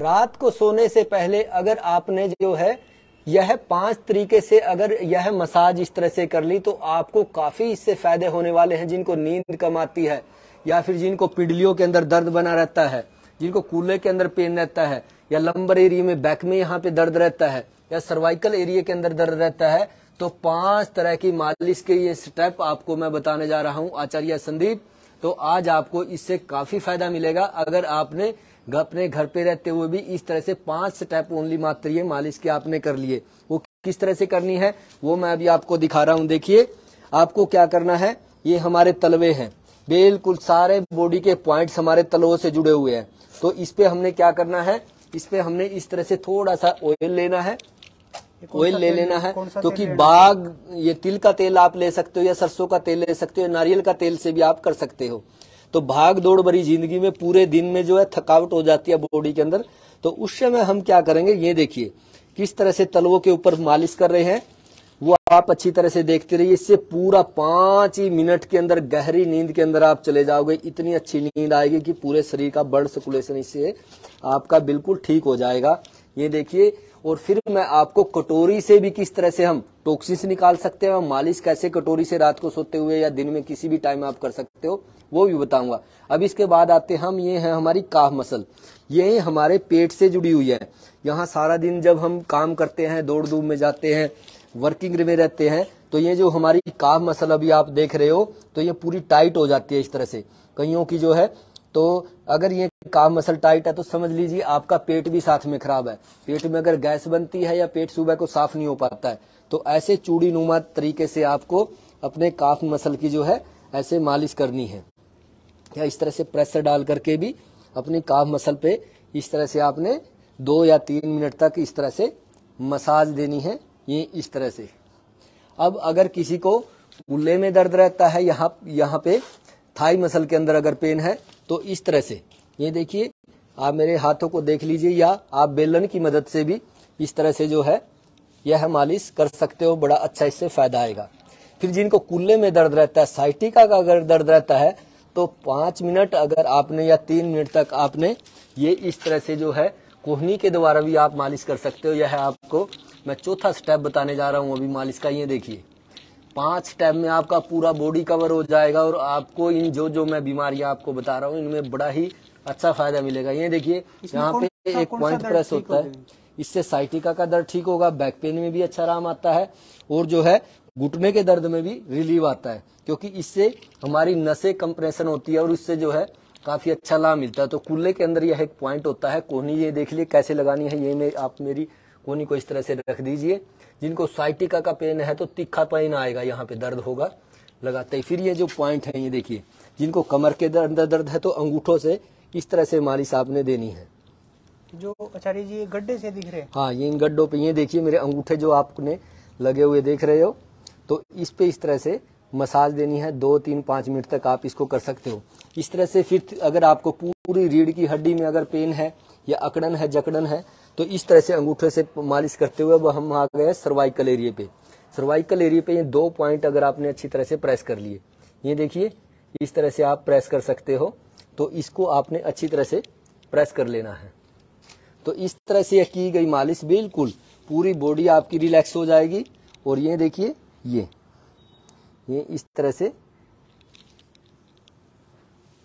रात को सोने से पहले अगर आपने जो है यह पांच तरीके से अगर यह मसाज इस तरह से कर ली तो आपको काफी इससे फायदे होने वाले हैं जिनको नींद कम आती है या फिर जिनको पिडलियों के अंदर दर्द बना रहता है जिनको कूले के अंदर पेन रहता है या लंबर एरिया में बैक में यहाँ पे दर्द रहता है या सर्वाइकल एरिया के अंदर दर्द रहता है तो पांच तरह की मालिश के ये स्टेप आपको मैं बताने जा रहा हूँ आचार्य संदीप तो आज आपको इससे काफी फायदा मिलेगा अगर आपने अपने घर पे रहते हुए भी इस तरह से पांच स्टेप ओनली मात्र ये मालिश की आपने कर लिए वो किस तरह से करनी है वो मैं अभी आपको दिखा रहा हूं देखिए आपको क्या करना है ये हमारे तलवे हैं बिल्कुल सारे बॉडी के पॉइंट्स हमारे तलवों से जुड़े हुए हैं तो इस पे हमने क्या करना है इस पे हमने इस तरह से थोड़ा सा ऑयल लेना है ऑयल ले लेना है क्योंकि बाग ये तिल का तेल आप ले सकते हो या सरसों का तेल ले सकते हो या नारियल का तेल से भी आप कर सकते हो तो भाग दौड़ भरी जिंदगी में पूरे दिन में जो है थकावट हो जाती है बॉडी के अंदर तो उस समय हम क्या करेंगे ये देखिए किस तरह से तलवों के ऊपर मालिश कर रहे हैं वो आप अच्छी तरह से देखते रहिए इससे पूरा पांच ही मिनट के अंदर गहरी नींद के अंदर आप चले जाओगे इतनी अच्छी नींद आएगी कि पूरे शरीर का ब्लड सर्कुलेशन इससे आपका बिल्कुल ठीक हो जाएगा ये देखिए और फिर मैं आपको कटोरी से भी किस तरह से हम टोक्सिस निकाल सकते हैं और मालिश कैसे कटोरी से रात को सोते हुए या दिन में किसी भी टाइम आप कर सकते हो वो भी बताऊंगा अब इसके बाद आते हम ये है हमारी काफ मसल ये हमारे पेट से जुड़ी हुई है यहाँ सारा दिन जब हम काम करते हैं दौड़ धूप में जाते हैं वर्किंग में रहते हैं तो ये जो हमारी काफ मसल अभी आप देख रहे हो तो ये पूरी टाइट हो जाती है इस तरह से कईयों की जो है तो अगर ये काम मसल टाइट है तो समझ लीजिए आपका पेट भी साथ में खराब है पेट में अगर गैस बनती है या पेट सुबह को साफ नहीं हो पाता है तो ऐसे चूड़ी नुमा तरीके से आपको अपने काफ मसल की जो है ऐसे मालिश करनी है या इस तरह से प्रेशर डाल करके भी अपनी काफ मसल पे इस तरह से आपने दो या तीन मिनट तक इस तरह से मसाज देनी है ये इस तरह से अब अगर किसी को गुल्ले में दर्द रहता है यहाँ यहाँ पे थाई मसल के अंदर अगर पेन है तो इस तरह से ये देखिए आप मेरे हाथों को देख लीजिए या आप बेलन की मदद से भी इस तरह से जो है यह मालिश कर सकते हो बड़ा अच्छा इससे फायदा आएगा फिर जिनको कुल्ले में दर्द रहता है साइटिका का अगर दर्द रहता है तो पांच मिनट अगर आपने या तीन मिनट तक आपने ये इस तरह से जो है कोहनी के द्वारा भी आप मालिश कर सकते हो यह आपको मैं चौथा स्टेप बताने जा रहा हूं अभी मालिश का ये देखिए पांच स्टेप में आपका पूरा बॉडी कवर हो जाएगा और आपको इन जो जो मैं बीमारियां आपको बता रहा हूँ इनमें बड़ा ही अच्छा फायदा मिलेगा ये देखिए यहाँ पे एक पॉइंट प्रेस होता है इससे साइटिका का दर्द ठीक होगा बैक पेन में भी अच्छा आराम आता है और जो है घुटने के दर्द में भी रिलीव आता है क्योंकि इससे हमारी नसें कंप्रेशन होती है और इससे जो है काफी अच्छा लाभ मिलता है तो कुल्ले के अंदर यह एक पॉइंट होता है कोहनी ये देख लिए कैसे लगानी है ये मैं आप मेरी कोनी को इस तरह से रख दीजिए जिनको साइटिका का पेन है तो तीखा पेन आएगा यहाँ पे दर्द होगा लगाते ही फिर ये जो पॉइंट है ये देखिए जिनको कमर के अंदर दर्द है तो अंगूठों से इस तरह से मालिश आपने देनी है जो आचार्य अच्छा जी ये गड्ढे से दिख रहे हैं हाँ ये इन गड्ढों पे ये देखिए मेरे अंगूठे जो आपने लगे हुए देख रहे हो तो इस पे इस तरह से मसाज देनी है दो तीन पाँच मिनट तक आप इसको कर सकते हो इस तरह से फिर अगर आपको पूरी रीढ़ की हड्डी में अगर पेन है या अकड़न है जकड़न है तो इस तरह से अंगूठे से मालिश करते हुए अब हम आ गए सर्वाइकल एरिया पे सर्वाइकल एरिए पे ये दो पॉइंट अगर आपने अच्छी तरह से प्रेस कर लिए ये देखिए इस तरह से आप प्रेस कर सकते हो तो इसको आपने अच्छी तरह से प्रेस कर लेना है तो इस तरह से की गई मालिश बिल्कुल पूरी बॉडी आपकी रिलैक्स हो जाएगी और ये देखिए ये ये इस तरह से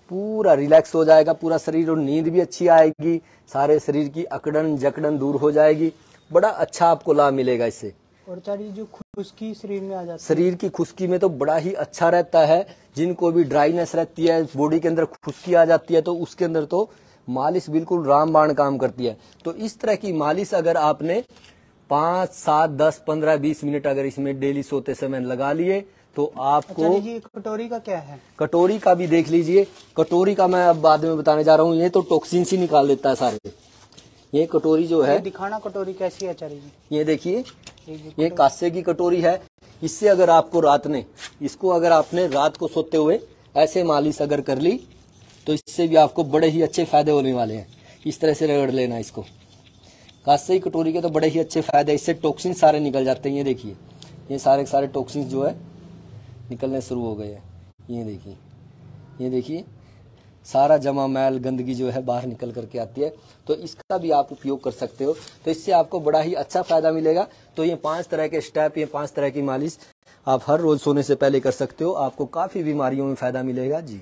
पूरा रिलैक्स हो जाएगा पूरा शरीर और नींद भी अच्छी आएगी सारे शरीर की अकड़न जकड़न दूर हो जाएगी बड़ा अच्छा आपको लाभ मिलेगा इससे और जो खुशकी शरीर में आ जाती शरीर की खुशकी में तो बड़ा ही अच्छा रहता है जिनको भी ड्राइनेस रहती है बॉडी के अंदर खुशकी आ जाती है तो उसके अंदर तो मालिश बिल्कुल रामबाण काम करती है तो इस तरह की मालिश अगर आपने पांच सात दस पंद्रह बीस मिनट अगर इसमें डेली सोते समय लगा लिए तो आपको अच्छा जी, कटोरी का क्या है कटोरी का भी देख लीजिए कटोरी का मैं अब बाद में बताने जा रहा हूँ ये तो टोक्सिन से निकाल देता है सारे ये कटोरी जो है दिखाना कटोरी कैसी है आचार्य जी ये देखिए ये कांसे की कटोरी है इससे अगर आपको रात ने इसको अगर आपने रात को सोते हुए ऐसे मालिश अगर कर ली तो इससे भी आपको बड़े ही अच्छे फायदे होने वाले हैं इस तरह से रगड़ लेना इसको कांसे की कटोरी के तो बड़े ही अच्छे फायदे इससे टॉक्सिन सारे निकल जाते हैं ये देखिए ये सारे सारे टॉक्सिन जो है निकलने शुरू हो गए ये देखिए ये देखिए सारा जमा मैल गंदगी जो है बाहर निकल करके आती है तो इसका भी आप उपयोग कर सकते हो तो इससे आपको बड़ा ही अच्छा फायदा मिलेगा तो ये पांच तरह के स्टेप ये पांच तरह की मालिश आप हर रोज सोने से पहले कर सकते हो आपको काफी बीमारियों में फायदा मिलेगा जी